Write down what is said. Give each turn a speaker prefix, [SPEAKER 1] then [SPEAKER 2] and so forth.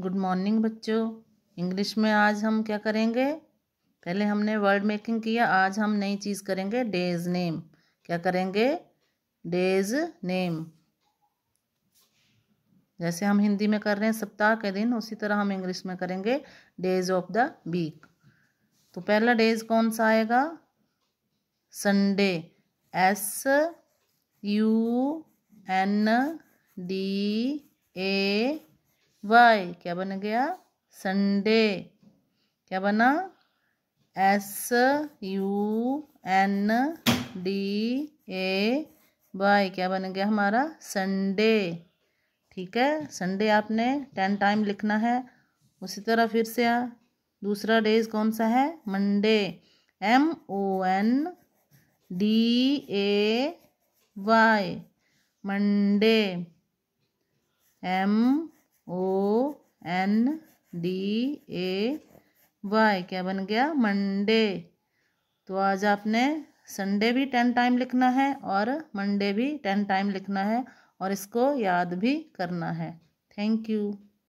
[SPEAKER 1] good morning बच्चों English में आज हम क्या करेंगे पहले हमने वर्ड मेकिंग किया आज हम नई चीज़ करेंगे डेज नेम क्या करेंगे डेज नेम जैसे हम हिंदी में कर रहे हैं सप्ताह के दिन उसी तरह हम इंग्लिश में करेंगे डेज ऑफ द वीक तो पहला डेज कौन सा आएगा Sunday S U N D A Y क्या बन गया संडे क्या बना S U N D A Y क्या बन गया हमारा संडे ठीक है संडे आपने टेन टाइम लिखना है उसी तरह फिर से आ, दूसरा डेज कौन सा है Monday M O N D A Y Monday M O N D A Y क्या बन गया मंडे तो आज आपने संडे भी टेन टाइम लिखना है और मंडे भी टेन टाइम लिखना है और इसको याद भी करना है थैंक यू